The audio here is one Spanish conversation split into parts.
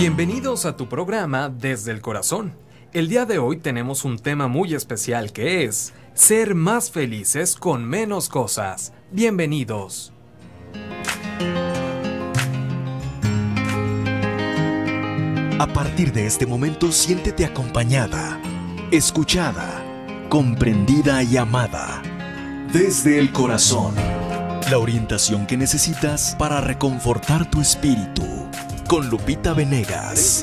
Bienvenidos a tu programa Desde el Corazón. El día de hoy tenemos un tema muy especial que es ser más felices con menos cosas. Bienvenidos. A partir de este momento siéntete acompañada, escuchada, comprendida y amada. Desde el corazón. La orientación que necesitas para reconfortar tu espíritu con Lupita Venegas.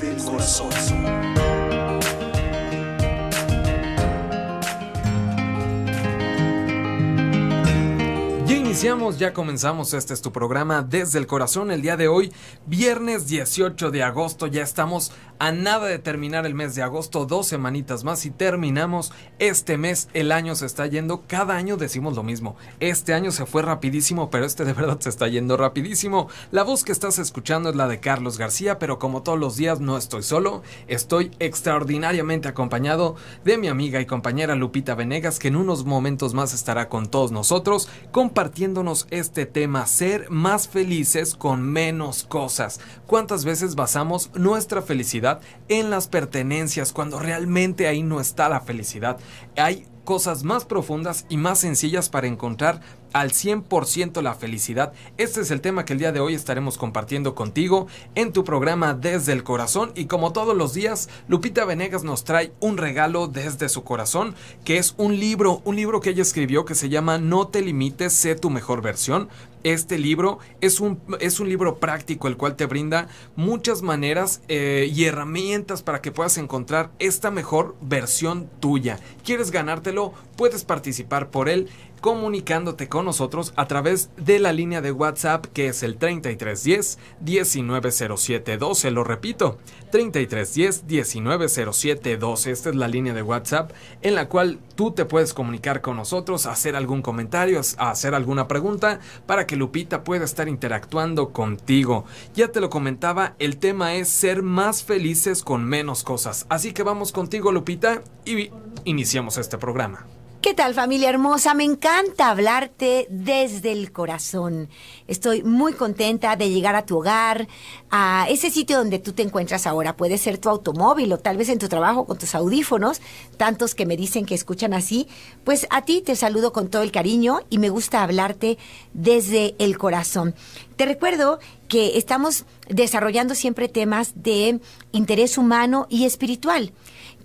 ya comenzamos. Este es tu programa desde el corazón. El día de hoy, viernes 18 de agosto, ya estamos a nada de terminar el mes de agosto, dos semanitas más y terminamos este mes. El año se está yendo, cada año decimos lo mismo. Este año se fue rapidísimo, pero este de verdad se está yendo rapidísimo. La voz que estás escuchando es la de Carlos García, pero como todos los días no estoy solo, estoy extraordinariamente acompañado de mi amiga y compañera Lupita Venegas, que en unos momentos más estará con todos nosotros compartiendo este tema, ser más felices con menos cosas. ¿Cuántas veces basamos nuestra felicidad en las pertenencias cuando realmente ahí no está la felicidad? hay cosas más profundas y más sencillas para encontrar al 100% la felicidad. Este es el tema que el día de hoy estaremos compartiendo contigo en tu programa Desde el Corazón y como todos los días, Lupita Venegas nos trae un regalo desde su corazón, que es un libro, un libro que ella escribió que se llama No te limites, sé tu mejor versión, este libro es un, es un libro práctico, el cual te brinda muchas maneras eh, y herramientas para que puedas encontrar esta mejor versión tuya. ¿Quieres ganártelo? Puedes participar por él comunicándote con nosotros a través de la línea de WhatsApp que es el 3310 190712. Lo repito, 3310 190712. Esta es la línea de WhatsApp en la cual tú te puedes comunicar con nosotros, hacer algún comentario, hacer alguna pregunta para que Lupita pueda estar interactuando contigo. Ya te lo comentaba, el tema es ser más felices con menos cosas. Así que vamos contigo Lupita y iniciamos este programa. ¿Qué tal familia hermosa? Me encanta hablarte desde el corazón. Estoy muy contenta de llegar a tu hogar, a ese sitio donde tú te encuentras ahora. Puede ser tu automóvil o tal vez en tu trabajo con tus audífonos, tantos que me dicen que escuchan así. Pues a ti te saludo con todo el cariño y me gusta hablarte desde el corazón. Te recuerdo que estamos desarrollando siempre temas de interés humano y espiritual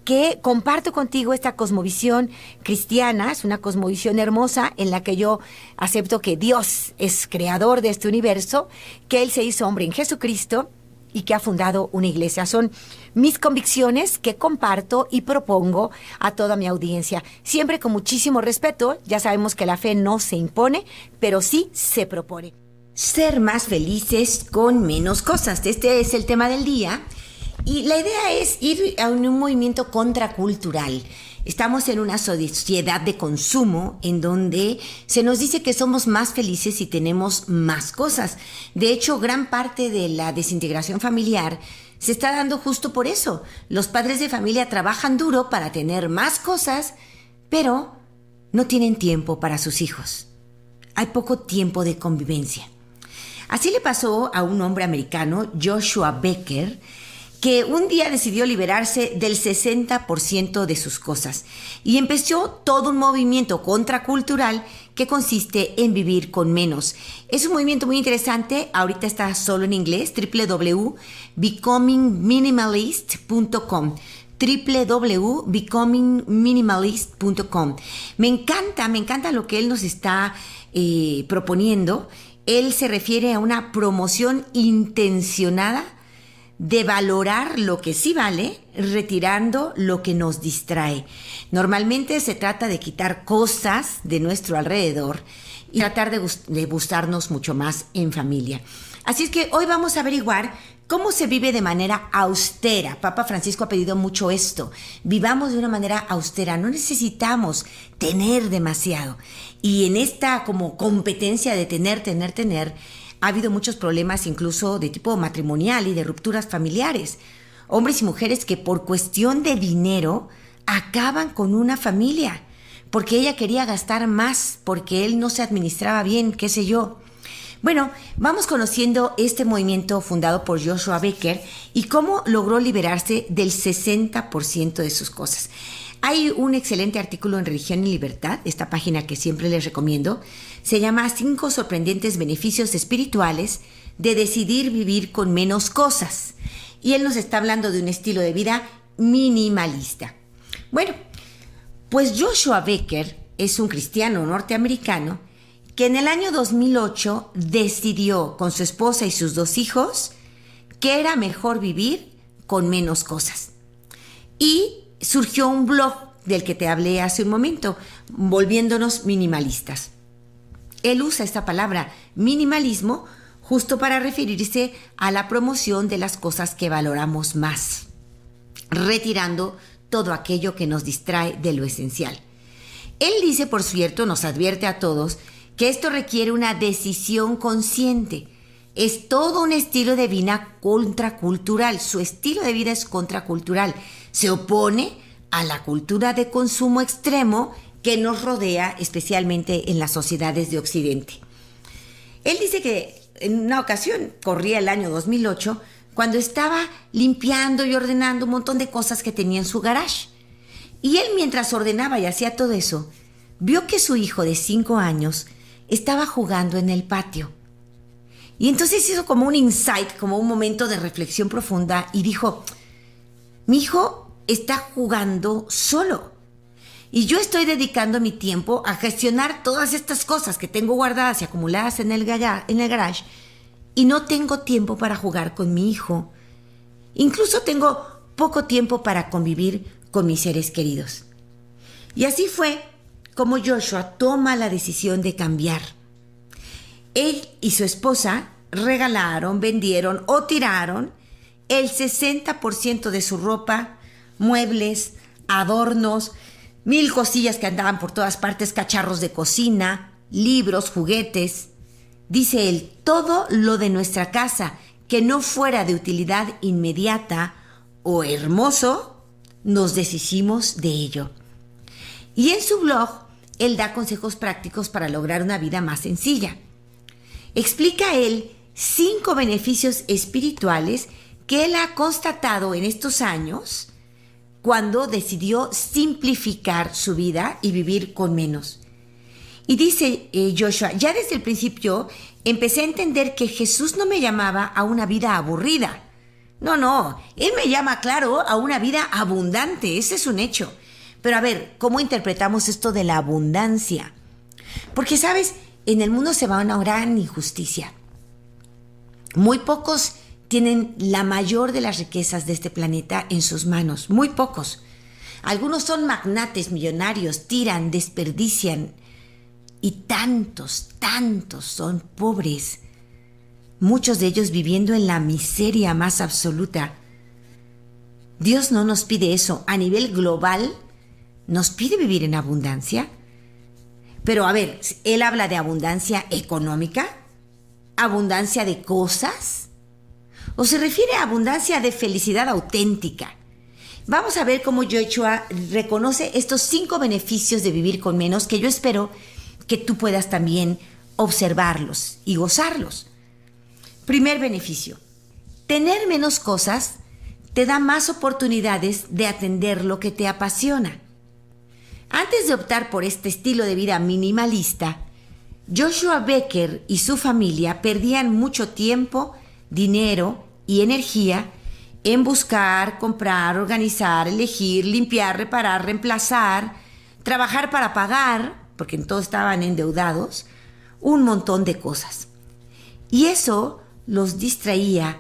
que comparto contigo esta cosmovisión cristiana, es una cosmovisión hermosa en la que yo acepto que Dios es creador de este universo, que Él se hizo hombre en Jesucristo y que ha fundado una iglesia. Son mis convicciones que comparto y propongo a toda mi audiencia, siempre con muchísimo respeto, ya sabemos que la fe no se impone, pero sí se propone. Ser más felices con menos cosas, este es el tema del día y la idea es ir a un, movimiento contracultural. Estamos en una sociedad de consumo en donde se nos dice que somos más felices si tenemos más cosas. De hecho, gran parte de la desintegración familiar se está dando justo por eso. Los padres de familia trabajan duro para tener más cosas, pero no tienen tiempo para sus hijos. Hay poco tiempo de convivencia. Así le pasó a un hombre americano, Joshua Becker, que un día decidió liberarse del 60% de sus cosas y empezó todo un movimiento contracultural que consiste en vivir con menos. Es un movimiento muy interesante, ahorita está solo en inglés, www.becomingminimalist.com www.becomingminimalist.com. Me encanta, me encanta lo que él nos está eh, proponiendo. Él se refiere a una promoción intencionada de valorar lo que sí vale, retirando lo que nos distrae. Normalmente se trata de quitar cosas de nuestro alrededor y tratar de, gustarnos mucho más en familia. Así es que hoy vamos a averiguar ¿Cómo se vive de manera austera? Papa Francisco ha pedido mucho esto. Vivamos de una manera austera, no necesitamos tener demasiado. Y en esta como competencia de tener, tener, tener, ha habido muchos problemas incluso de tipo matrimonial y de rupturas familiares. Hombres y mujeres que por cuestión de dinero acaban con una familia, porque ella quería gastar más, porque él no se administraba bien, qué sé yo. Bueno, vamos conociendo este movimiento fundado por Joshua Becker y cómo logró liberarse del 60% de sus cosas. Hay un excelente artículo en Religión y Libertad, esta página que siempre les recomiendo. Se llama Cinco sorprendentes beneficios espirituales de decidir vivir con menos cosas. Y él nos está hablando de un estilo de vida minimalista. Bueno, pues Joshua Becker es un cristiano norteamericano que en el año 2008 decidió con su esposa y sus dos hijos que era mejor vivir con menos cosas. Y surgió un blog del que te hablé hace un momento, volviéndonos minimalistas. Él usa esta palabra, minimalismo, justo para referirse a la promoción de las cosas que valoramos más, retirando todo aquello que nos distrae de lo esencial. Él dice, por cierto, nos advierte a todos, que esto requiere una decisión consciente. Es todo un estilo de vida contracultural. Su estilo de vida es contracultural se opone a la cultura de consumo extremo que nos rodea especialmente en las sociedades de Occidente. Él dice que en una ocasión, corría el año 2008, cuando estaba limpiando y ordenando un montón de cosas que tenía en su garage. Y él mientras ordenaba y hacía todo eso, vio que su hijo de cinco años estaba jugando en el patio. Y entonces hizo como un insight, como un momento de reflexión profunda y dijo, mi hijo está jugando solo. Y yo estoy dedicando mi tiempo a gestionar todas estas cosas que tengo guardadas y acumuladas en el, garage, en el garage. Y no tengo tiempo para jugar con mi hijo. Incluso tengo poco tiempo para convivir con mis seres queridos. Y así fue como Joshua toma la decisión de cambiar. Él y su esposa regalaron, vendieron o tiraron el 60% de su ropa, muebles, adornos, mil cosillas que andaban por todas partes, cacharros de cocina, libros, juguetes. Dice él, todo lo de nuestra casa que no fuera de utilidad inmediata o hermoso, nos deshicimos de ello. Y en su blog, él da consejos prácticos para lograr una vida más sencilla. Explica él cinco beneficios espirituales que él ha constatado en estos años cuando decidió simplificar su vida y vivir con menos. Y dice eh, Joshua, ya desde el principio empecé a entender que Jesús no me llamaba a una vida aburrida. No, no, Él me llama, claro, a una vida abundante, ese es un hecho. Pero a ver, ¿cómo interpretamos esto de la abundancia? Porque, sabes, en el mundo se va una gran injusticia. Muy pocos tienen la mayor de las riquezas de este planeta en sus manos, muy pocos. Algunos son magnates, millonarios, tiran, desperdician. Y tantos, tantos son pobres, muchos de ellos viviendo en la miseria más absoluta. Dios no nos pide eso. A nivel global, nos pide vivir en abundancia. Pero a ver, Él habla de abundancia económica, abundancia de cosas, o se refiere a abundancia de felicidad auténtica. Vamos a ver cómo Joshua reconoce estos cinco beneficios de vivir con menos que yo espero que tú puedas también observarlos y gozarlos. Primer beneficio, tener menos cosas te da más oportunidades de atender lo que te apasiona. Antes de optar por este estilo de vida minimalista, Joshua Becker y su familia perdían mucho tiempo dinero y energía en buscar, comprar, organizar, elegir, limpiar, reparar, reemplazar, trabajar para pagar, porque en estaban endeudados, un montón de cosas. Y eso los distraía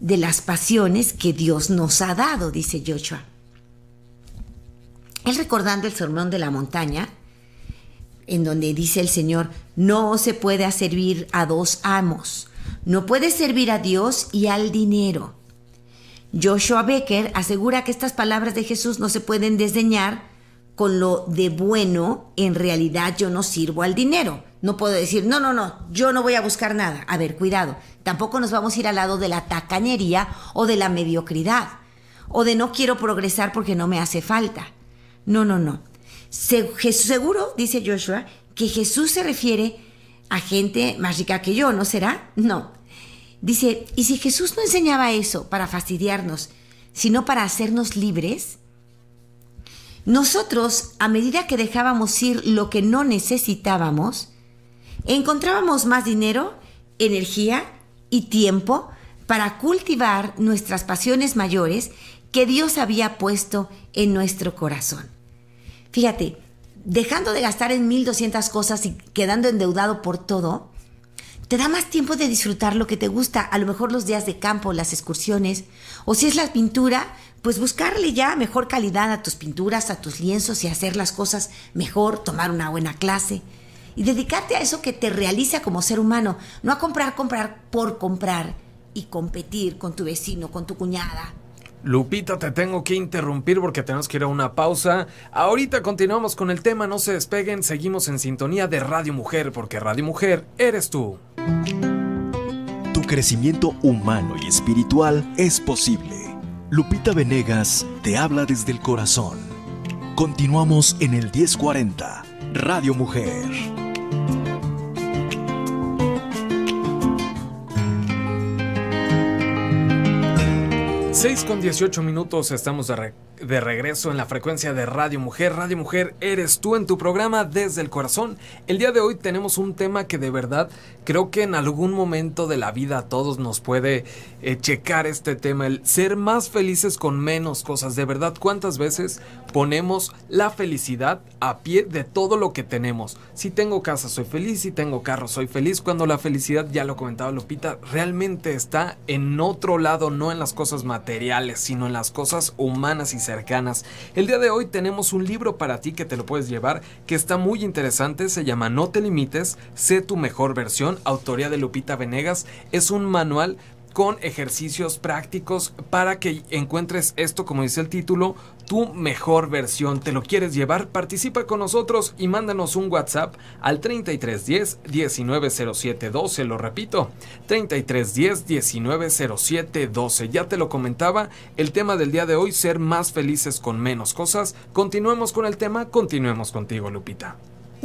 de las pasiones que Dios nos ha dado, dice Joshua. Él recordando el sermón de la montaña, en donde dice el Señor, no se puede servir a dos amos, no puede servir a Dios y al dinero. Joshua Becker asegura que estas palabras de Jesús no se pueden desdeñar con lo de bueno, en realidad yo no sirvo al dinero. No puedo decir, no, no, no, yo no voy a buscar nada. A ver, cuidado, tampoco nos vamos a ir al lado de la tacañería o de la mediocridad, o de no quiero progresar porque no me hace falta. No, no, no. seguro, dice Joshua, que Jesús se refiere gente más rica que yo, ¿no será? No. Dice, ¿y si Jesús no enseñaba eso para fastidiarnos, sino para hacernos libres? Nosotros, a medida que dejábamos ir lo que no necesitábamos, encontrábamos más dinero, energía y tiempo para cultivar nuestras pasiones mayores que Dios había puesto en nuestro corazón. Fíjate, dejando de gastar en 1200 cosas y quedando endeudado por todo, te da más tiempo de disfrutar lo que te gusta, a lo mejor los días de campo, las excursiones, o si es la pintura, pues buscarle ya mejor calidad a tus pinturas, a tus lienzos y hacer las cosas mejor, tomar una buena clase y dedicarte a eso que te realiza como ser humano, no a comprar, comprar por comprar y competir con tu vecino, con tu cuñada, Lupita, te tengo que interrumpir porque tenemos que ir a una pausa. Ahorita continuamos con el tema, no se despeguen, seguimos en sintonía de Radio Mujer, porque Radio Mujer eres tú. Tu crecimiento humano y espiritual es posible. Lupita Venegas te habla desde el corazón. Continuamos en el 1040, Radio Mujer. 6 con 18 minutos estamos de, regreso en la frecuencia de Radio Mujer. Radio Mujer, eres tú en tu programa desde el corazón. El día de hoy tenemos un tema que de verdad creo que en algún momento de la vida a todos nos puede eh, checar este tema, el ser más felices con menos cosas. De verdad, ¿cuántas veces ponemos la felicidad a pie de todo lo que tenemos? Si tengo casa, soy feliz. Si tengo carro, soy feliz. Cuando la felicidad, ya lo comentaba Lupita, realmente está en otro lado, no en las cosas materiales materiales, sino en las cosas humanas y cercanas. El día de hoy tenemos un libro para ti que te lo puedes llevar, que está muy interesante, se llama No te limites, sé tu mejor versión, autoría de Lupita Venegas, es un manual con ejercicios prácticos para que encuentres esto, como dice el título, tu mejor versión. ¿Te lo quieres llevar? Participa con nosotros y mándanos un WhatsApp al 3310 190712. Lo repito, 3310 190712. Ya te lo comentaba, el tema del día de hoy, ser más felices con menos cosas. Continuemos con el tema, continuemos contigo, Lupita.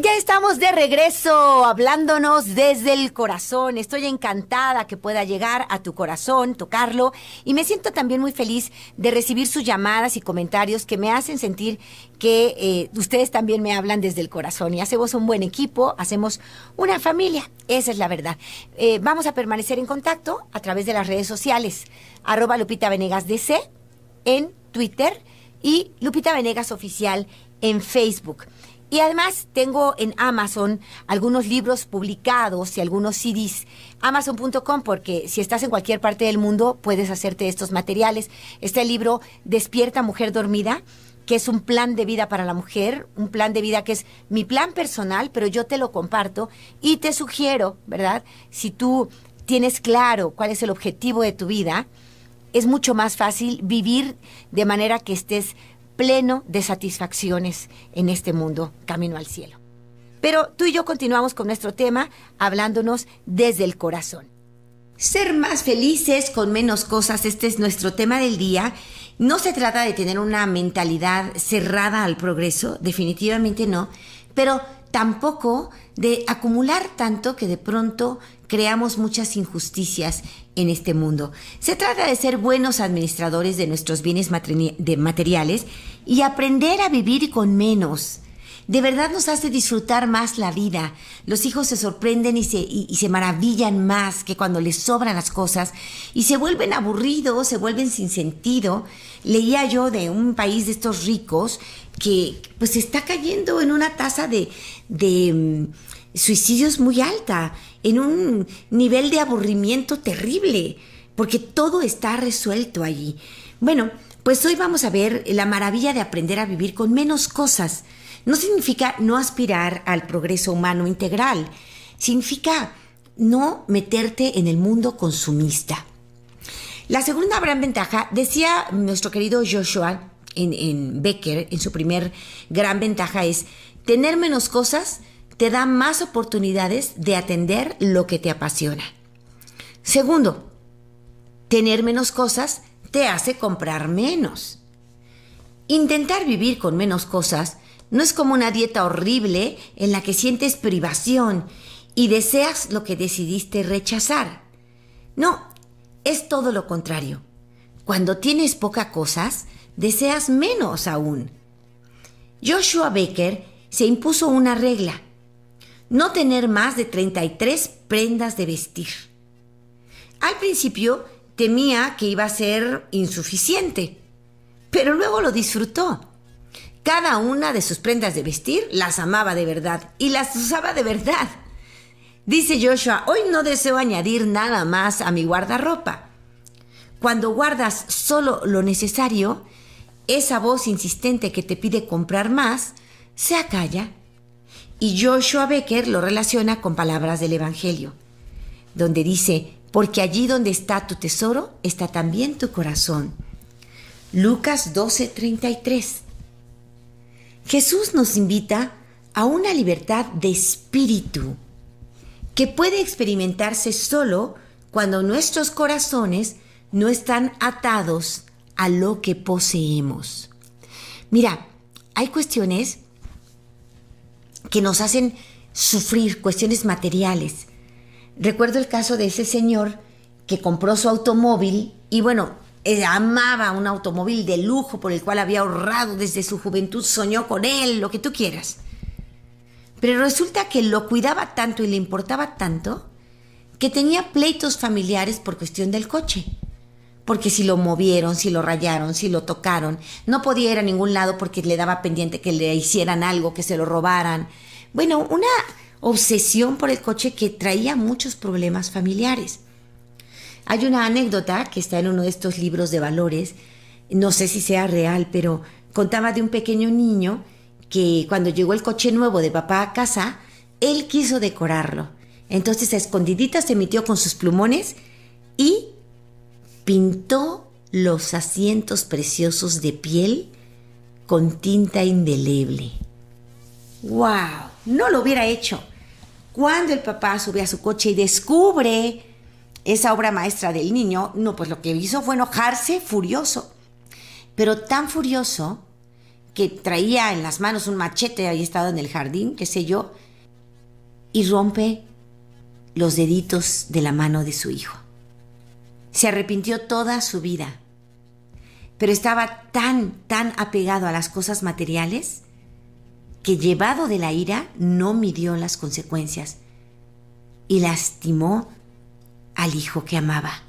Ya estamos de regreso hablándonos desde el corazón. Estoy encantada que pueda llegar a tu corazón, tocarlo y me siento también muy feliz de recibir sus llamadas y comentarios que me hacen sentir que eh, ustedes también me hablan desde el corazón y hacemos un buen equipo, hacemos una familia, esa es la verdad. Eh, vamos a permanecer en contacto a través de las redes sociales, arroba Lupita Venegas DC en Twitter y Lupita Venegas Oficial en Facebook. Y además tengo en Amazon algunos libros publicados y algunos CDs. Amazon.com porque si estás en cualquier parte del mundo puedes hacerte estos materiales. Está el libro Despierta Mujer Dormida que es un plan de vida para la mujer, un plan de vida que es mi plan personal, pero yo te lo comparto y te sugiero, ¿verdad? Si tú tienes claro cuál es el objetivo de tu vida, es mucho más fácil vivir de manera que estés pleno de satisfacciones en este mundo camino al cielo. Pero tú y yo continuamos con nuestro tema hablándonos desde el corazón. Ser más felices con menos cosas, este es nuestro tema del día. No se trata de tener una mentalidad cerrada al progreso, definitivamente no, pero tampoco de acumular tanto que de pronto creamos muchas injusticias en este mundo. Se trata de ser buenos administradores de nuestros bienes de materiales y aprender a vivir con menos. De verdad nos hace disfrutar más la vida. Los hijos se sorprenden y se, y, se maravillan más que cuando les sobran las cosas y se vuelven aburridos, se vuelven sin sentido. Leía yo de un país de estos ricos que pues está cayendo en una tasa de, de mm, suicidios muy alta en un nivel de aburrimiento terrible, porque todo está resuelto allí. Bueno, pues hoy vamos a ver la maravilla de aprender a vivir con menos cosas. No significa no aspirar al progreso humano integral, significa no meterte en el mundo consumista. La segunda gran ventaja, decía nuestro querido Joshua en, en Becker, en su primer gran ventaja es tener menos cosas te da más oportunidades de atender lo que te apasiona. Segundo, tener menos cosas te hace comprar menos. Intentar vivir con menos cosas no es como una dieta horrible en la que sientes privación y deseas lo que decidiste rechazar. No, es todo lo contrario. Cuando tienes pocas cosas, deseas menos aún. Joshua Baker se impuso una regla no tener más de 33 prendas de vestir. Al principio temía que iba a ser insuficiente, pero luego lo disfrutó. Cada una de sus prendas de vestir las amaba de verdad y las usaba de verdad. Dice Joshua, hoy no deseo añadir nada más a mi guardarropa. Cuando guardas solo lo necesario, esa voz insistente que te pide comprar más se acalla y Joshua Becker lo relaciona con palabras del Evangelio, donde dice, porque allí donde está tu tesoro, está también tu corazón. Lucas 12:33. Jesús nos invita a una libertad de espíritu que puede experimentarse solo cuando nuestros corazones no están atados a lo que poseemos. Mira, hay cuestiones que nos hacen sufrir cuestiones materiales. Recuerdo el caso de ese señor que compró su automóvil y bueno, amaba un automóvil de lujo por el cual había ahorrado desde su juventud, soñó con él, lo que tú quieras. Pero resulta que lo cuidaba tanto y le importaba tanto que tenía pleitos familiares por cuestión del coche porque si lo movieron, si lo rayaron, si lo tocaron, no podía ir a ningún lado porque le daba pendiente que le hicieran algo, que se lo robaran. Bueno, una obsesión por el coche que traía muchos problemas familiares. Hay una anécdota que está en uno de estos libros de valores, no sé si sea real, pero contaba de un pequeño niño que cuando llegó el coche nuevo de papá a casa, él quiso decorarlo. Entonces a escondiditas se metió con sus plumones y Pintó los asientos preciosos de piel con tinta indeleble. ¡Wow! No lo hubiera hecho. Cuando el papá sube a su coche y descubre esa obra maestra del niño, no, pues lo que hizo fue enojarse furioso. Pero tan furioso que traía en las manos un machete, ahí estado en el jardín, qué sé yo, y rompe los deditos de la mano de su hijo. Se arrepintió toda su vida, pero estaba tan, tan apegado a las cosas materiales que llevado de la ira no midió las consecuencias y lastimó al hijo que amaba.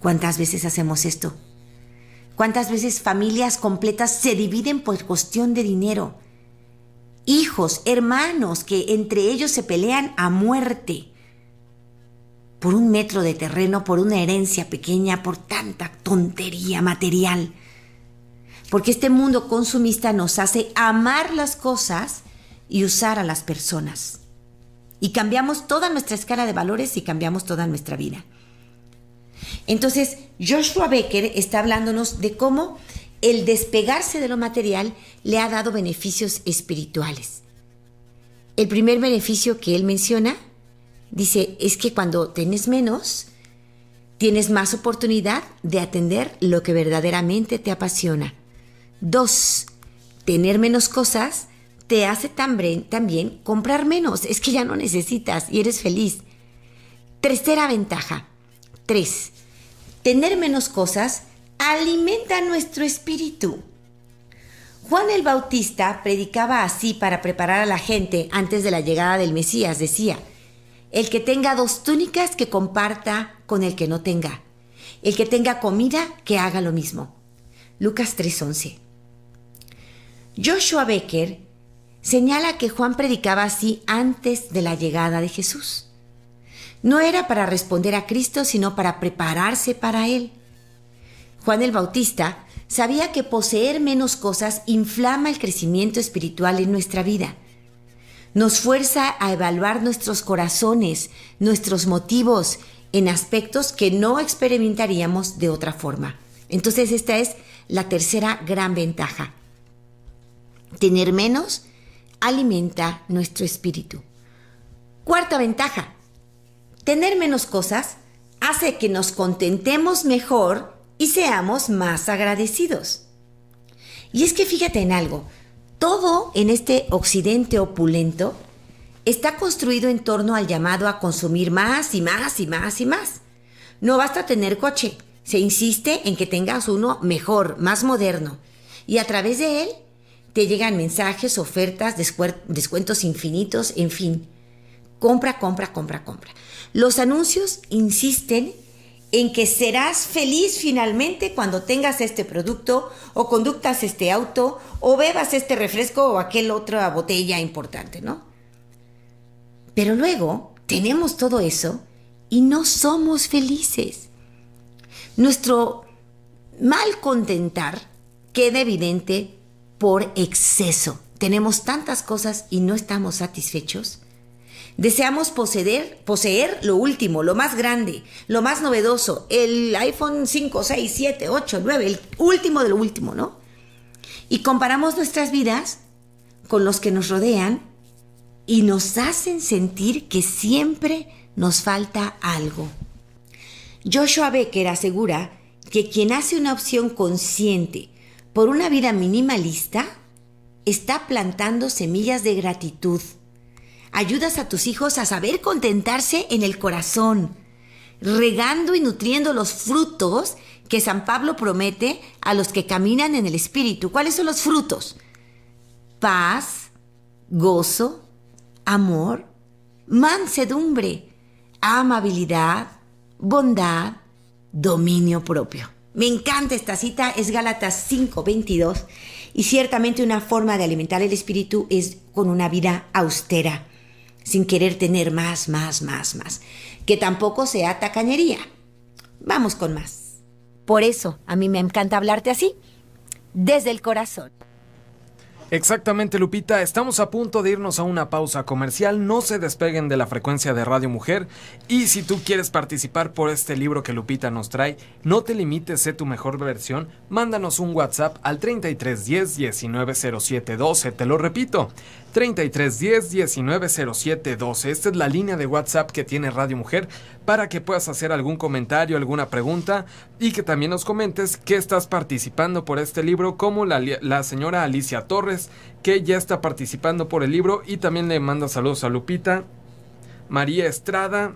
¿Cuántas veces hacemos esto? ¿Cuántas veces familias completas se dividen por cuestión de dinero? Hijos, hermanos que entre ellos se pelean a muerte por un metro de terreno, por una herencia pequeña, por tanta tontería material. Porque este mundo consumista nos hace amar las cosas y usar a las personas. Y cambiamos toda nuestra escala de valores y cambiamos toda nuestra vida. Entonces, Joshua Becker está hablándonos de cómo el despegarse de lo material le ha dado beneficios espirituales. El primer beneficio que él menciona Dice, es que cuando tienes menos, tienes más oportunidad de atender lo que verdaderamente te apasiona. Dos, tener menos cosas te hace también, también comprar menos. Es que ya no necesitas y eres feliz. Tercera ventaja. Tres, tener menos cosas alimenta nuestro espíritu. Juan el Bautista predicaba así para preparar a la gente antes de la llegada del Mesías. Decía, el que tenga dos túnicas, que comparta con el que no tenga. El que tenga comida, que haga lo mismo. Lucas 3:11. Joshua Becker señala que Juan predicaba así antes de la llegada de Jesús. No era para responder a Cristo, sino para prepararse para Él. Juan el Bautista sabía que poseer menos cosas inflama el crecimiento espiritual en nuestra vida nos fuerza a evaluar nuestros corazones, nuestros motivos en aspectos que no experimentaríamos de otra forma. Entonces esta es la tercera gran ventaja. Tener menos alimenta nuestro espíritu. Cuarta ventaja. Tener menos cosas hace que nos contentemos mejor y seamos más agradecidos. Y es que fíjate en algo, todo en este occidente opulento está construido en torno al llamado a consumir más y más y más y más. No basta tener coche, se insiste en que tengas uno mejor, más moderno. Y a través de él te llegan mensajes, ofertas, descuentos infinitos, en fin. Compra, compra, compra, compra. Los anuncios insisten en que serás feliz finalmente cuando tengas este producto o conductas este auto o bebas este refresco o aquel otra botella importante, ¿no? Pero luego tenemos todo eso y no somos felices. Nuestro mal contentar queda evidente por exceso. Tenemos tantas cosas y no estamos satisfechos Deseamos poseer, poseer lo último, lo más grande, lo más novedoso, el iPhone 5, 6, 7, 8, 9, el último de lo último, ¿no? Y comparamos nuestras vidas con los que nos rodean y nos hacen sentir que siempre nos falta algo. Joshua Becker asegura que quien hace una opción consciente por una vida minimalista está plantando semillas de gratitud ayudas a tus hijos a saber contentarse en el corazón, regando y nutriendo los frutos que San Pablo promete a los que caminan en el Espíritu. ¿Cuáles son los frutos? Paz, gozo, amor, mansedumbre, amabilidad, bondad, dominio propio. Me encanta esta cita, es Gálatas 5:22 y ciertamente una forma de alimentar el espíritu es con una vida austera, sin querer tener más, más, más, más. Que tampoco sea tacañería. Vamos con más. Por eso, a mí me encanta hablarte así, desde el corazón. Exactamente, Lupita. Estamos a punto de irnos a una pausa comercial. No se despeguen de la frecuencia de Radio Mujer. Y si tú quieres participar por este libro que Lupita nos trae, no te limites, sé tu mejor versión. Mándanos un WhatsApp al 3310 190712. Te lo repito, 3310 12. Esta es la línea de WhatsApp que tiene Radio Mujer para que puedas hacer algún comentario, alguna pregunta y que también nos comentes que estás participando por este libro, como la, señora Alicia Torres, que ya está participando por el libro y también le manda saludos a Lupita. María Estrada,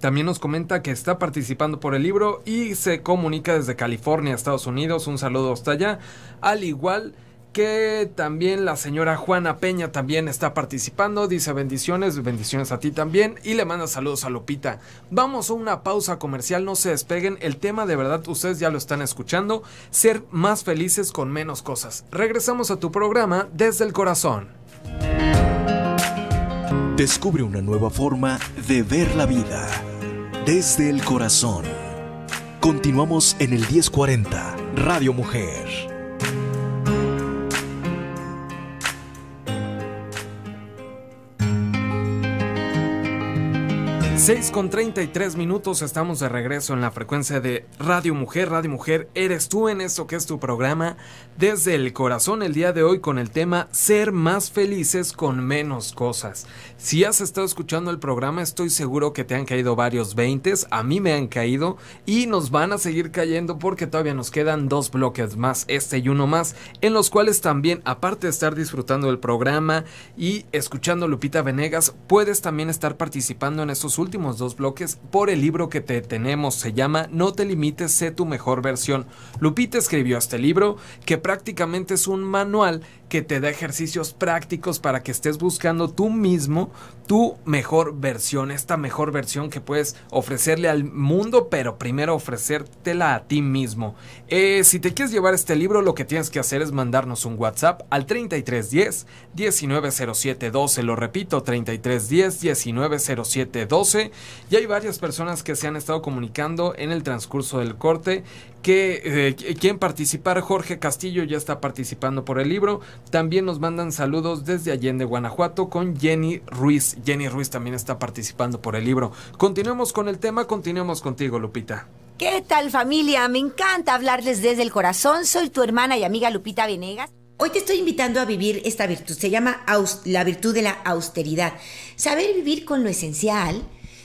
también nos comenta que está participando por el libro y se comunica desde California, Estados Unidos. Un saludo hasta allá. Al igual que también la señora Juana Peña también está participando. Dice bendiciones, bendiciones a ti también. Y le manda saludos a Lupita. Vamos a una pausa comercial, no se despeguen. El tema de verdad, ustedes ya lo están escuchando. Ser más felices con menos cosas. Regresamos a tu programa desde el corazón. Descubre una nueva forma de ver la vida desde el corazón. Continuamos en el 1040, Radio Mujer. 6 con 33 minutos, estamos de regreso en la frecuencia de Radio Mujer. Radio Mujer, eres tú en esto que es tu programa desde el corazón el día de hoy con el tema Ser más felices con menos cosas. Si has estado escuchando el programa, estoy seguro que te han caído varios 20, a mí me han caído y nos van a seguir cayendo porque todavía nos quedan dos bloques más, este y uno más, en los cuales también, aparte de estar disfrutando el programa y escuchando Lupita Venegas, puedes también estar participando en estos últimos últimos dos bloques por el libro que te tenemos. Se llama No te limites, sé tu mejor versión. Lupita escribió este libro que prácticamente es un manual que te da ejercicios prácticos para que estés buscando tú mismo tu mejor versión, esta mejor versión que puedes ofrecerle al mundo, pero primero ofrecértela a ti mismo. Eh, si te quieres llevar este libro, lo que tienes que hacer es mandarnos un WhatsApp al 3310 190712, lo repito, 3310 190712. Y hay varias personas que se han estado comunicando en el transcurso del corte que eh, quien participar. Jorge Castillo ya está participando por el libro. También nos mandan saludos desde Allende, Guanajuato, con Jenny Ruiz. Jenny Ruiz también está participando por el libro. Continuemos con el tema, continuemos contigo, Lupita. ¿Qué tal familia? Me encanta hablarles desde el corazón. Soy tu hermana y amiga Lupita Venegas. Hoy te estoy invitando a vivir esta virtud. Se llama la virtud de la austeridad. Saber vivir con lo esencial,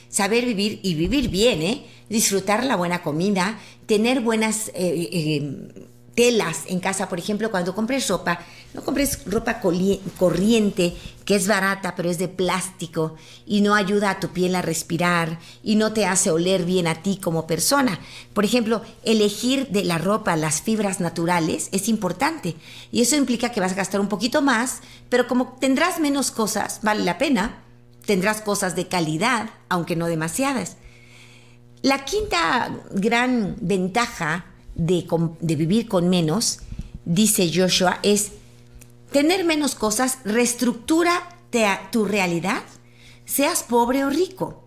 saber vivir y vivir bien, ¿eh? disfrutar la buena comida, tener buenas eh, eh, telas en casa, por ejemplo, cuando compres ropa, no compres ropa corriente que es barata pero es de plástico y no ayuda a tu piel a respirar y no te hace oler bien a ti como persona. Por ejemplo, elegir de la ropa las fibras naturales es importante y eso implica que vas a gastar un poquito más, pero como tendrás menos cosas, vale la pena, tendrás cosas de calidad, aunque no demasiadas. La quinta gran ventaja de, vivir con menos, dice Joshua, es tener menos cosas reestructura tu realidad, seas pobre o rico.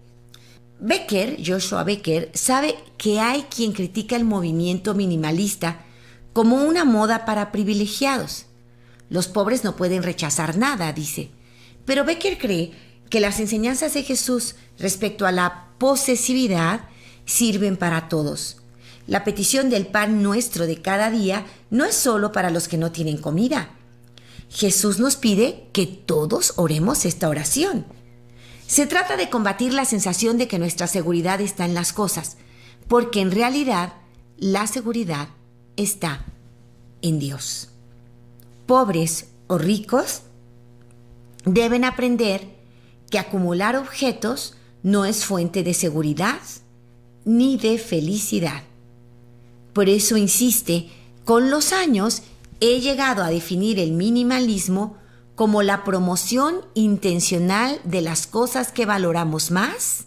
Becker, Joshua Becker, sabe que hay quien critica el movimiento minimalista como una moda para privilegiados. Los pobres no pueden rechazar nada, dice. Pero Becker cree que las enseñanzas de Jesús respecto a la posesividad sirven para todos. La petición del pan nuestro de cada día no es solo para los que no tienen comida. Jesús nos pide que todos oremos esta oración. Se trata de combatir la sensación de que nuestra seguridad está en las cosas, porque en realidad la seguridad está en Dios. Pobres o ricos deben aprender que acumular objetos no es fuente de seguridad, ni de felicidad. Por eso insiste, con los años he llegado a definir el minimalismo como la promoción intencional de las cosas que valoramos más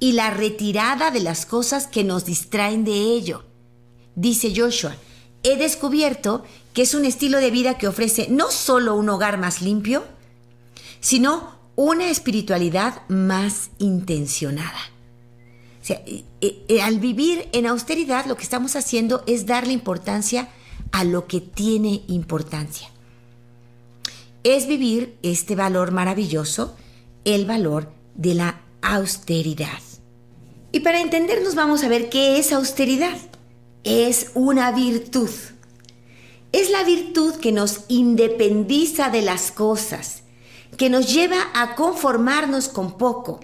y la retirada de las cosas que nos distraen de ello. Dice Joshua, he descubierto que es un estilo de vida que ofrece no solo un hogar más limpio, sino una espiritualidad más intencionada. O sea, eh, eh, eh, al vivir en austeridad lo que estamos haciendo es darle importancia a lo que tiene importancia. Es vivir este valor maravilloso, el valor de la austeridad. Y para entendernos vamos a ver qué es austeridad. Es una virtud. Es la virtud que nos independiza de las cosas, que nos lleva a conformarnos con poco,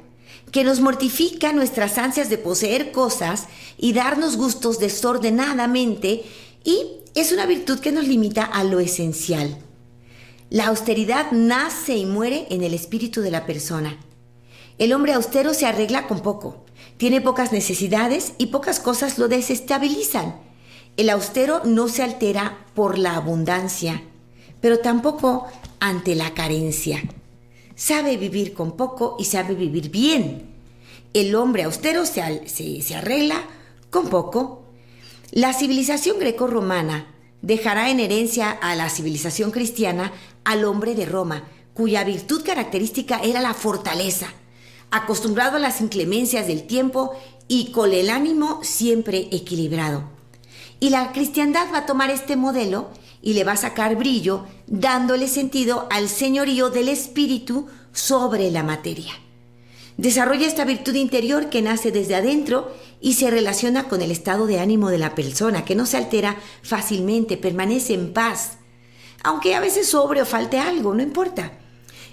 que nos mortifica nuestras ansias de poseer cosas y darnos gustos desordenadamente y es una virtud que nos limita a lo esencial. La austeridad nace y muere en el espíritu de la persona. El hombre austero se arregla con poco, tiene pocas necesidades y pocas cosas lo desestabilizan. El austero no se altera por la abundancia, pero tampoco ante la carencia sabe vivir con poco y sabe vivir bien. El hombre austero se, se, arregla con poco. La civilización greco-romana dejará en herencia a la civilización cristiana al hombre de Roma, cuya virtud característica era la fortaleza, acostumbrado a las inclemencias del tiempo y con el ánimo siempre equilibrado. Y la cristiandad va a tomar este modelo y le va a sacar brillo dándole sentido al señorío del espíritu sobre la materia. Desarrolla esta virtud interior que nace desde adentro y se relaciona con el estado de ánimo de la persona, que no se altera fácilmente, permanece en paz, aunque a veces sobre o falte algo, no importa.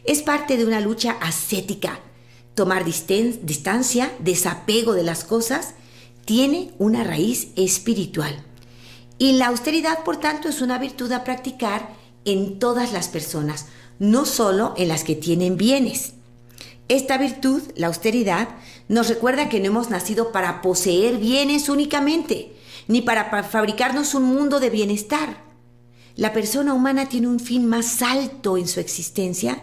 Es parte de una lucha ascética. Tomar distancia, desapego de las cosas, tiene una raíz espiritual. Y la austeridad, por tanto, es una virtud a practicar en todas las personas, no solo en las que tienen bienes. Esta virtud, la austeridad, nos recuerda que no hemos nacido para poseer bienes únicamente, ni para fabricarnos un mundo de bienestar. La persona humana tiene un fin más alto en su existencia,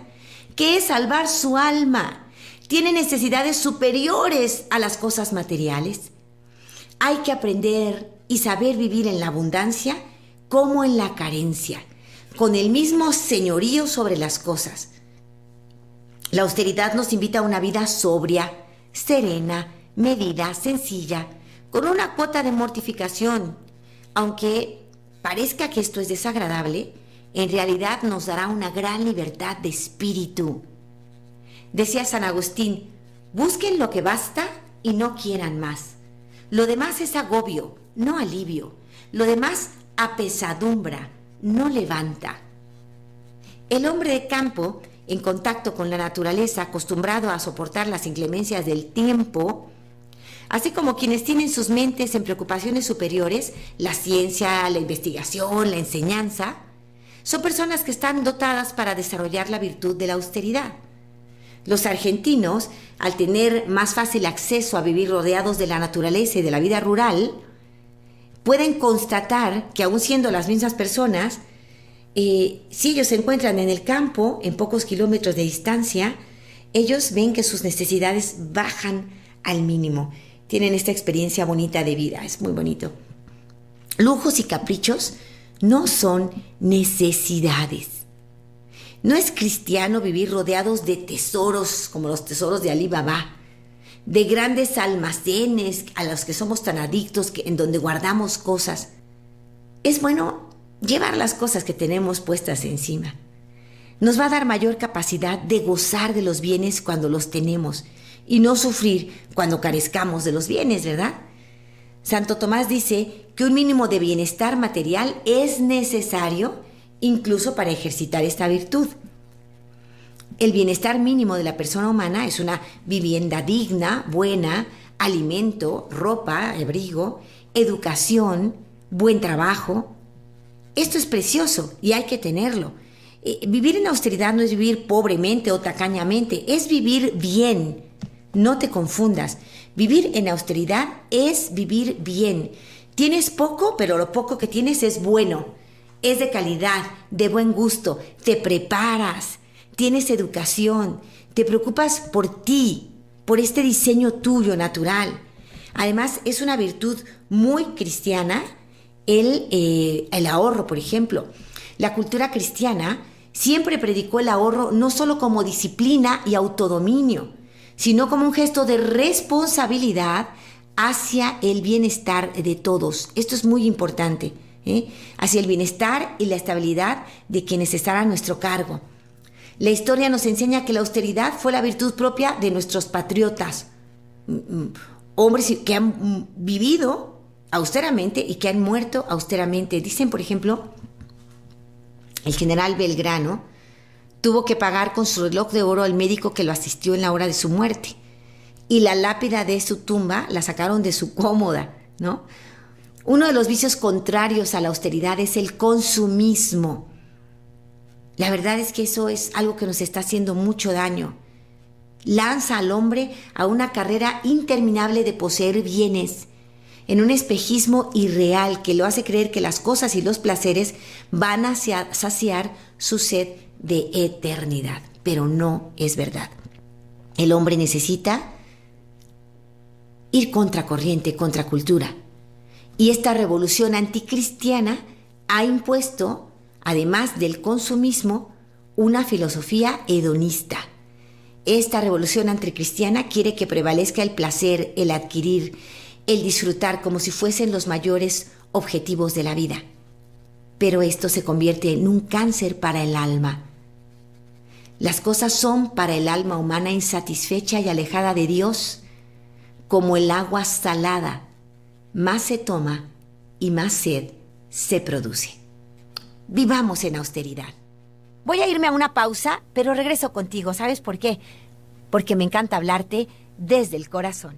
que es salvar su alma. Tiene necesidades superiores a las cosas materiales. Hay que aprender y saber vivir en la abundancia como en la carencia con el mismo señorío sobre las cosas. La austeridad nos invita a una vida sobria, serena, medida, sencilla, con una cuota de mortificación. Aunque parezca que esto es desagradable, en realidad nos dará una gran libertad de espíritu. Decía San Agustín, busquen lo que basta y no quieran más. Lo demás es agobio, no alivio. Lo demás apesadumbra, no levanta. El hombre de campo, en contacto con la naturaleza, acostumbrado a soportar las inclemencias del tiempo, así como quienes tienen sus mentes en preocupaciones superiores, la ciencia, la investigación, la enseñanza, son personas que están dotadas para desarrollar la virtud de la austeridad. Los argentinos, al tener más fácil acceso a vivir rodeados de la naturaleza y de la vida rural, pueden constatar que aún siendo las mismas personas, eh, si ellos se encuentran en el campo, en pocos kilómetros de distancia, ellos ven que sus necesidades bajan al mínimo. Tienen esta experiencia bonita de vida, es muy bonito. Lujos y caprichos no son necesidades. No es cristiano vivir rodeados de tesoros como los tesoros de Alibaba de grandes almacenes a los que somos tan adictos, que, en donde guardamos cosas. Es bueno llevar las cosas que tenemos puestas encima. Nos va a dar mayor capacidad de gozar de los bienes cuando los tenemos y no sufrir cuando carezcamos de los bienes, ¿verdad? Santo Tomás dice que un mínimo de bienestar material es necesario incluso para ejercitar esta virtud. El bienestar mínimo de la persona humana es una vivienda digna, buena, alimento, ropa, abrigo, educación, buen trabajo. Esto es precioso y hay que tenerlo. Eh, vivir en austeridad no es vivir pobremente o tacañamente, es vivir bien. No te confundas. Vivir en austeridad es vivir bien. Tienes poco, pero lo poco que tienes es bueno, es de calidad, de buen gusto, te preparas tienes educación, te preocupas por ti, por este diseño tuyo natural. Además, es una virtud muy cristiana eh, el, ahorro, por ejemplo. La cultura cristiana siempre predicó el ahorro no solo como disciplina y autodominio, sino como un gesto de responsabilidad hacia el bienestar de todos. Esto es muy importante, ¿eh? hacia el bienestar y la estabilidad de quienes están a nuestro cargo. La historia nos enseña que la austeridad fue la virtud propia de nuestros patriotas, mm, mm, hombres que han mm, vivido austeramente y que han muerto austeramente. Dicen, por ejemplo, el general Belgrano tuvo que pagar con su reloj de oro al médico que lo asistió en la hora de su muerte y la lápida de su tumba la sacaron de su cómoda, ¿no? Uno de los vicios contrarios a la austeridad es el consumismo. La verdad es que eso es algo que nos está haciendo mucho daño. Lanza al hombre a una carrera interminable de poseer bienes, en un espejismo irreal que lo hace creer que las cosas y los placeres van a saciar su sed de eternidad. Pero no es verdad. El hombre necesita ir contracorriente, contracultura. Y esta revolución anticristiana ha impuesto además del consumismo, una filosofía hedonista. Esta revolución anticristiana quiere que prevalezca el placer, el adquirir, el disfrutar como si fuesen los mayores objetivos de la vida. Pero esto se convierte en un cáncer para el alma. Las cosas son para el alma humana insatisfecha y alejada de Dios como el agua salada. Más se toma y más sed se produce. Vivamos en austeridad. Voy a irme a una pausa, pero regreso contigo. ¿Sabes por qué? Porque me encanta hablarte desde el corazón.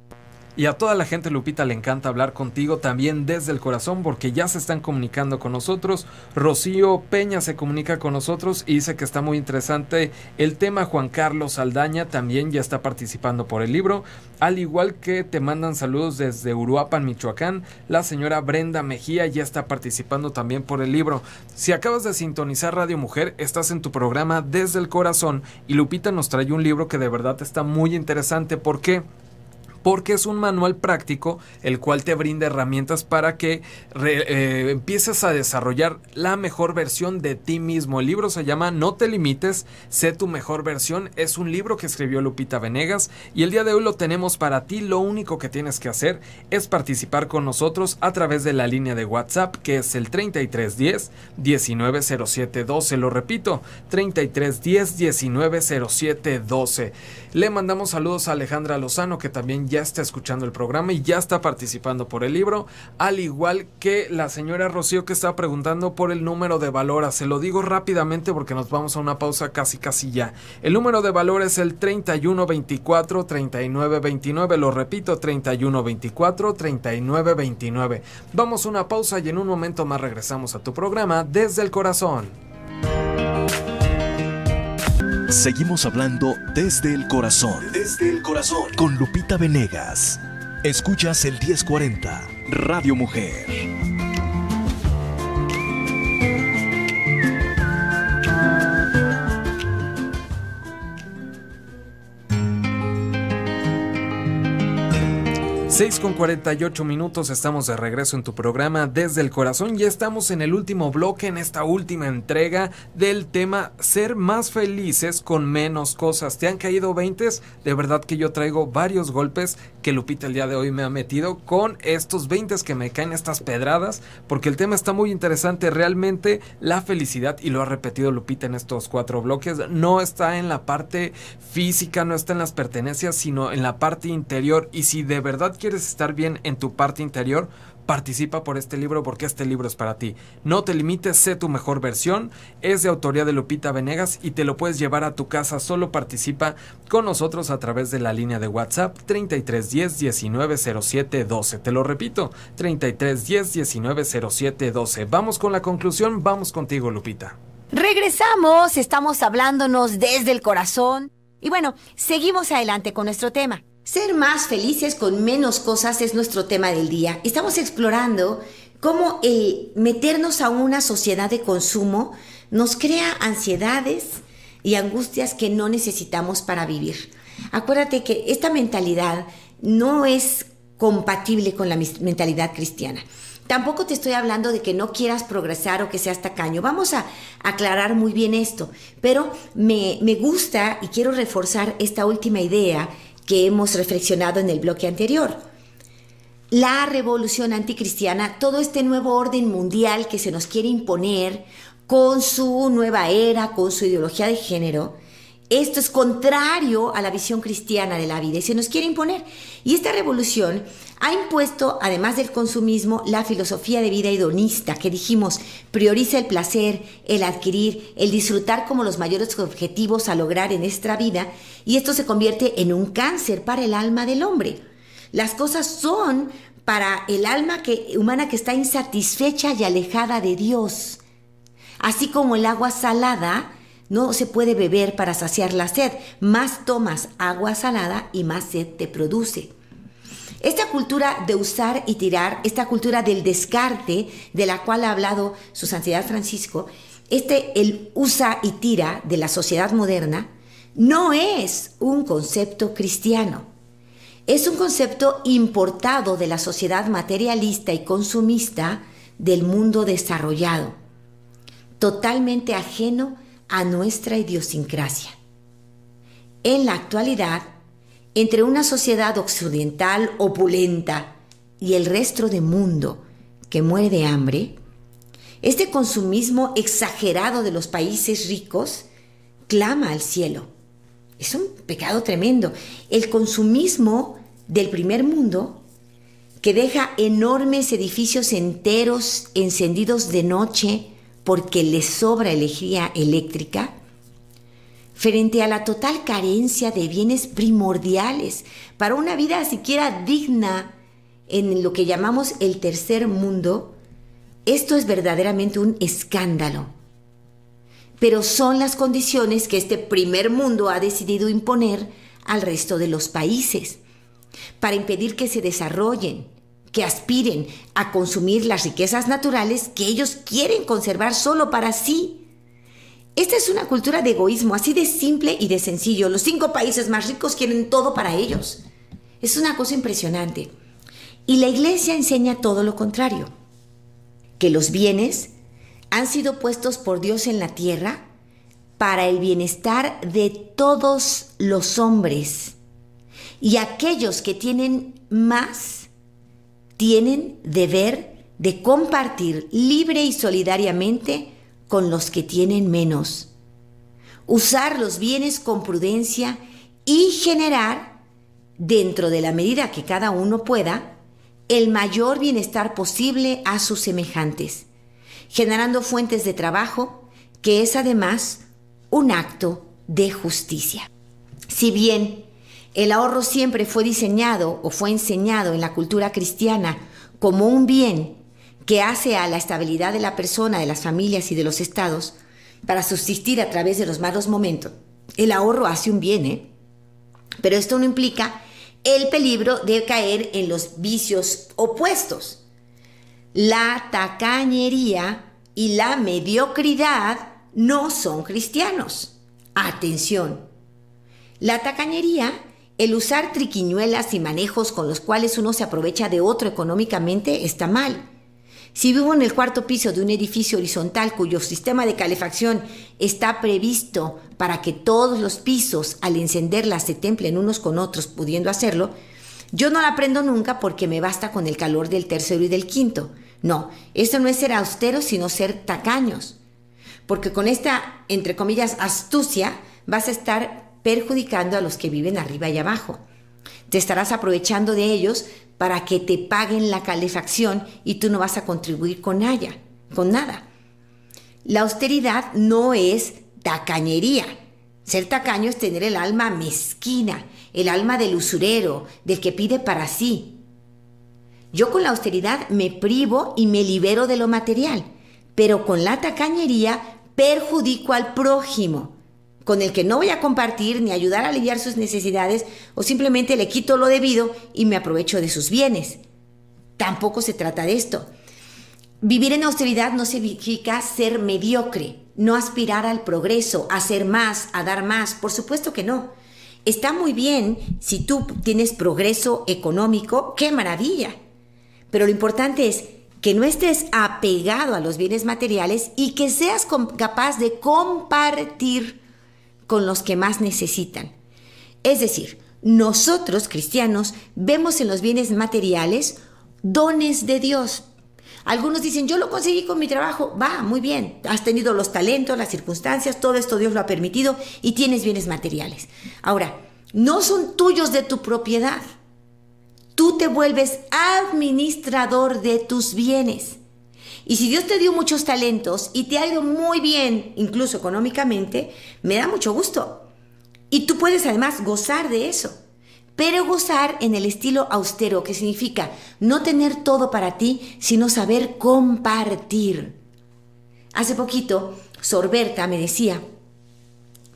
Y a toda la gente, Lupita, le encanta hablar contigo también desde el corazón porque ya se están comunicando con nosotros. Rocío Peña se comunica con nosotros y dice que está muy interesante el tema. Juan Carlos Saldaña también ya está participando por el libro. Al igual que te mandan saludos desde Uruapan, Michoacán, la señora Brenda Mejía ya está participando también por el libro. Si acabas de sintonizar Radio Mujer, estás en tu programa Desde el Corazón y Lupita nos trae un libro que de verdad está muy interesante. ¿Por qué? porque es un manual práctico el cual te brinda herramientas para que eh, empieces a desarrollar la mejor versión de ti mismo. El libro se llama No te limites, sé tu mejor versión. Es un libro que escribió Lupita Venegas y el día de hoy lo tenemos para ti. Lo único que tienes que hacer es participar con nosotros a través de la línea de WhatsApp que es el 3310 190712. Lo repito, 3310 12 Le mandamos saludos a Alejandra Lozano que también ya ya está escuchando el programa y ya está participando por el libro, al igual que la señora Rocío que está preguntando por el número de valora. Se lo digo rápidamente porque nos vamos a una pausa casi casi ya. El número de valor es el 3124 3929, lo repito, 3124 3929. Vamos a una pausa y en un momento más regresamos a tu programa desde el corazón. Seguimos hablando desde el corazón. Desde el corazón. Con Lupita Venegas. Escuchas el 1040, Radio Mujer. 6 con 48 minutos, estamos de regreso en tu programa desde el corazón. Ya estamos en el último bloque, en esta última entrega del tema Ser más felices con menos cosas. ¿Te han caído 20? De verdad que yo traigo varios golpes que Lupita el día de hoy me ha metido con estos 20 que me caen, estas pedradas, porque el tema está muy interesante. Realmente la felicidad, y lo ha repetido Lupita en estos cuatro bloques, no está en la parte física, no está en las pertenencias, sino en la parte interior. Y si de verdad quieres quieres estar bien en tu parte interior, participa por este libro porque este libro es para ti. No te limites, sé tu mejor versión. Es de autoría de Lupita Venegas y te lo puedes llevar a tu casa. Solo participa con nosotros a través de la línea de WhatsApp 3310 1907 Te lo repito, 3310 1907 Vamos con la conclusión, vamos contigo Lupita. Regresamos, estamos hablándonos desde el corazón y bueno, seguimos adelante con nuestro tema. Ser más felices con menos cosas es nuestro tema del día. Estamos explorando cómo meternos a una sociedad de consumo nos crea ansiedades y angustias que no necesitamos para vivir. Acuérdate que esta mentalidad no es compatible con la mentalidad cristiana. Tampoco te estoy hablando de que no quieras progresar o que seas tacaño. Vamos a aclarar muy bien esto. Pero me, me gusta y quiero reforzar esta última idea que hemos reflexionado en el bloque anterior. La revolución anticristiana, todo este nuevo orden mundial que se nos quiere imponer con su nueva era, con su ideología de género, esto es contrario a la visión cristiana de la vida y se nos quiere imponer. Y esta revolución ha impuesto, además del consumismo, la filosofía de vida hedonista, que dijimos, prioriza el placer, el adquirir, el disfrutar como los mayores objetivos a lograr en esta vida, y esto se convierte en un cáncer para el alma del hombre. Las cosas son para el alma humana que está insatisfecha y alejada de Dios. Así como el agua salada no se puede beber para saciar la sed, más tomas agua salada y más sed te produce. Esta cultura de usar y tirar, esta cultura del descarte, de la cual ha hablado su Santidad Francisco, este el usa y tira de la sociedad moderna, no es un concepto cristiano. Es un concepto importado de la sociedad materialista y consumista del mundo desarrollado, totalmente ajeno a nuestra idiosincrasia. En la actualidad, entre una sociedad occidental opulenta y el resto del mundo que muere de hambre, este consumismo exagerado de los países ricos clama al cielo. Es un pecado tremendo. El consumismo del primer mundo que deja enormes edificios enteros encendidos de noche porque le sobra energía eléctrica, frente a la total carencia de bienes primordiales para una vida siquiera digna en lo que llamamos el tercer mundo, esto es verdaderamente un escándalo. Pero son las condiciones que este primer mundo ha decidido imponer al resto de los países para impedir que se desarrollen, que aspiren a consumir las riquezas naturales que ellos quieren conservar solo para sí esta es una cultura de egoísmo, así de simple y de sencillo. Los cinco países más ricos quieren todo para ellos. Es una cosa impresionante. Y la iglesia enseña todo lo contrario. Que los bienes han sido puestos por Dios en la tierra para el bienestar de todos los hombres. Y aquellos que tienen más tienen deber de compartir libre y solidariamente con los que tienen menos, usar los bienes con prudencia y generar, dentro de la medida que cada uno pueda, el mayor bienestar posible a sus semejantes, generando fuentes de trabajo, que es además un acto de justicia. Si bien el ahorro siempre fue diseñado o fue enseñado en la cultura cristiana como un bien que hace a la estabilidad de la persona, de las familias y de los estados para subsistir a través de los malos momentos, el ahorro hace un bien, ¿eh? pero esto no implica el peligro de caer en los vicios opuestos. La tacañería y la mediocridad no son cristianos. Atención. La tacañería, el usar triquiñuelas y manejos con los cuales uno se aprovecha de otro económicamente, está mal. Si vivo en el cuarto piso de un edificio horizontal cuyo sistema de calefacción está previsto para que todos los pisos al encenderlas se templen unos con otros pudiendo hacerlo, yo no la prendo nunca porque me basta con el calor del tercero y del quinto. No, esto no es ser austero sino ser tacaños. Porque con esta, entre comillas, astucia vas a estar perjudicando a los que viven arriba y abajo. Te estarás aprovechando de ellos para que te paguen la calefacción y tú no vas a contribuir con, ella, con nada. La austeridad no es tacañería. Ser tacaño es tener el alma mezquina, el alma del usurero, del que pide para sí. Yo con la austeridad me privo y me libero de lo material, pero con la tacañería perjudico al prójimo con el que no voy a compartir ni ayudar a aliviar sus necesidades o simplemente le quito lo debido y me aprovecho de sus bienes. Tampoco se trata de esto. Vivir en austeridad no significa ser mediocre, no aspirar al progreso, a hacer más, a dar más, por supuesto que no. Está muy bien si tú tienes progreso económico, qué maravilla. Pero lo importante es que no estés apegado a los bienes materiales y que seas capaz de compartir con los que más necesitan. Es decir, nosotros cristianos vemos en los bienes materiales dones de Dios. Algunos dicen, yo lo conseguí con mi trabajo, va, muy bien, has tenido los talentos, las circunstancias, todo esto Dios lo ha permitido y tienes bienes materiales. Ahora, no son tuyos de tu propiedad. Tú te vuelves administrador de tus bienes. Y si Dios te dio muchos talentos y te ha ido muy bien, incluso económicamente, me da mucho gusto. Y tú puedes además gozar de eso. Pero gozar en el estilo austero, que significa no tener todo para ti, sino saber compartir. Hace poquito, Sorberta me decía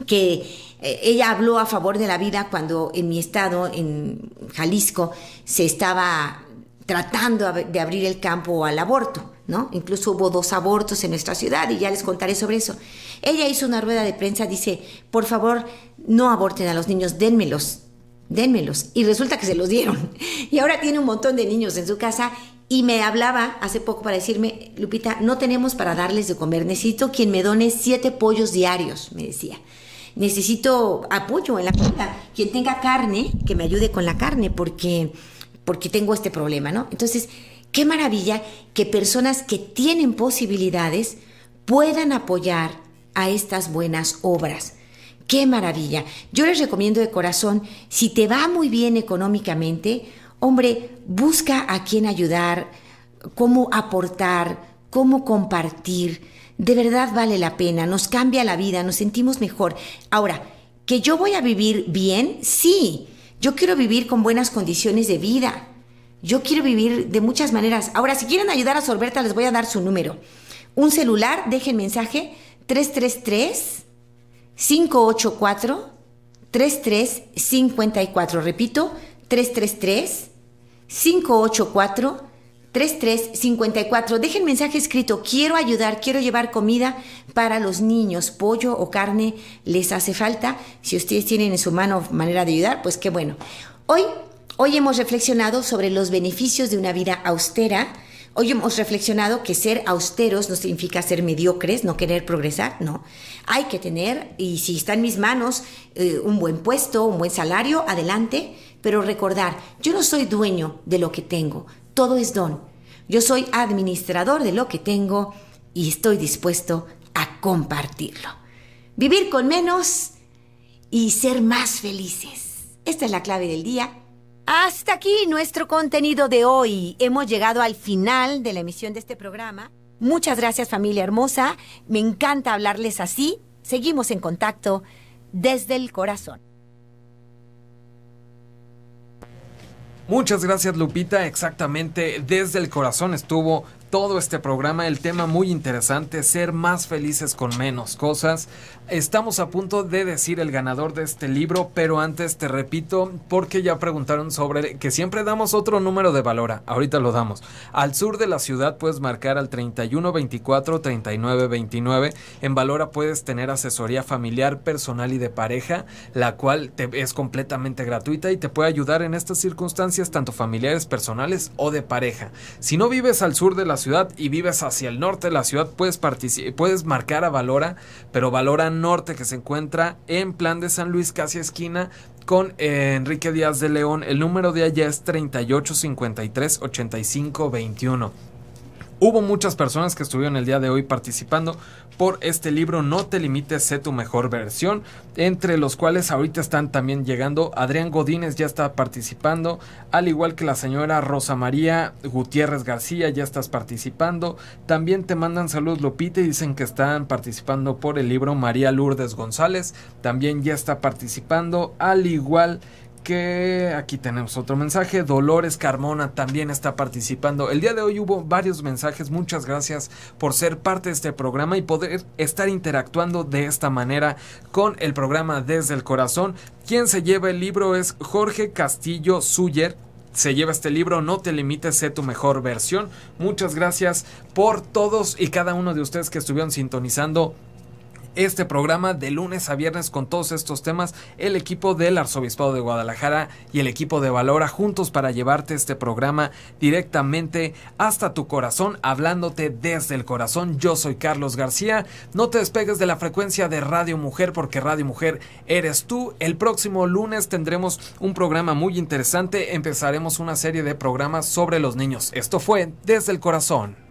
que eh, ella habló a favor de la vida cuando en mi estado, en Jalisco, se estaba tratando de abrir el campo al aborto. Incluso hubo dos abortos en nuestra ciudad y ya les contaré sobre eso. Ella hizo una rueda de prensa, dice, por favor, no aborten a los niños, dénmelos, dénmelos. Y resulta que se los dieron. Y ahora tiene un montón de niños en su casa y me hablaba hace poco para decirme, Lupita, no tenemos para darles de comer, necesito quien me done siete pollos diarios, me decía. Necesito apoyo en la cuenta. quien tenga carne, que me ayude con la carne, porque, porque tengo este problema, ¿no? Entonces, Qué maravilla que personas que tienen posibilidades puedan apoyar a estas buenas obras. Qué maravilla. Yo les recomiendo de corazón, si te va muy bien económicamente, hombre, busca a quién ayudar, cómo aportar, cómo compartir. De verdad vale la pena, nos cambia la vida, nos sentimos mejor. Ahora, que yo voy a vivir bien, sí. Yo quiero vivir con buenas condiciones de vida, yo quiero vivir de muchas maneras. Ahora, si quieren ayudar a Sorberta, les voy a dar su número. Un celular, dejen mensaje 333 584 3354. Repito, 333 584 3354. Dejen mensaje escrito, quiero ayudar, quiero llevar comida para los niños, pollo o carne les hace falta. Si ustedes tienen en su mano manera de ayudar, pues qué bueno. Hoy Hoy hemos reflexionado sobre los beneficios de una vida austera. Hoy hemos reflexionado que ser austeros no significa ser mediocres, no querer progresar, no. Hay que tener, y si está en mis manos, eh, un buen puesto, un buen salario, adelante, pero recordar, yo no soy dueño de lo que tengo, todo es don. Yo soy administrador de lo que tengo y estoy dispuesto a compartirlo. Vivir con menos y ser más felices. Esta es la clave del día hasta aquí nuestro contenido de hoy. Hemos llegado al final de la emisión de este programa. Muchas gracias familia hermosa. Me encanta hablarles así. Seguimos en contacto desde el corazón. Muchas gracias Lupita, exactamente desde el corazón estuvo todo este programa. El tema muy interesante, ser más felices con menos cosas. Estamos a punto de decir el ganador de este libro, pero antes te repito, porque ya preguntaron sobre que siempre damos otro número de Valora. Ahorita lo damos. Al sur de la ciudad puedes marcar al 31 24 39 29. En Valora puedes tener asesoría familiar, personal y de pareja, la cual te, es completamente gratuita y te puede ayudar en estas circunstancias tanto familiares, personales o de pareja. Si no vives al sur de la ciudad y vives hacia el norte de la ciudad, puedes, puedes marcar a Valora, pero Valora Norte que se encuentra en plan de San Luis, casi esquina, con eh, Enrique Díaz de León. El número de allá es 3853-8521. Hubo muchas personas que estuvieron el día de hoy participando por este libro No te limites, sé tu mejor versión, entre los cuales ahorita están también llegando. Adrián Godínez ya está participando, al igual que la señora Rosa María Gutiérrez García, ya estás participando. También te mandan saludos Lupita y dicen que están participando por el libro María Lourdes González, también ya está participando, al igual que aquí tenemos otro mensaje. Dolores Carmona también está participando. El día de hoy hubo varios mensajes. Muchas gracias por ser parte de este programa y poder estar interactuando de esta manera con el programa desde el corazón. Quien se lleva el libro es Jorge Castillo Suyer se lleva este libro, no te limites, sé tu mejor versión. Muchas gracias por todos y cada uno de ustedes que estuvieron sintonizando este programa de lunes a viernes con todos estos temas, el equipo del Arzobispado de Guadalajara y el equipo de Valora juntos para llevarte este programa directamente hasta tu corazón, hablándote desde el corazón. Yo soy Carlos García, no te despegues de la frecuencia de Radio Mujer porque Radio Mujer eres tú. El próximo lunes tendremos un programa muy interesante, empezaremos una serie de programas sobre los niños. Esto fue desde el corazón.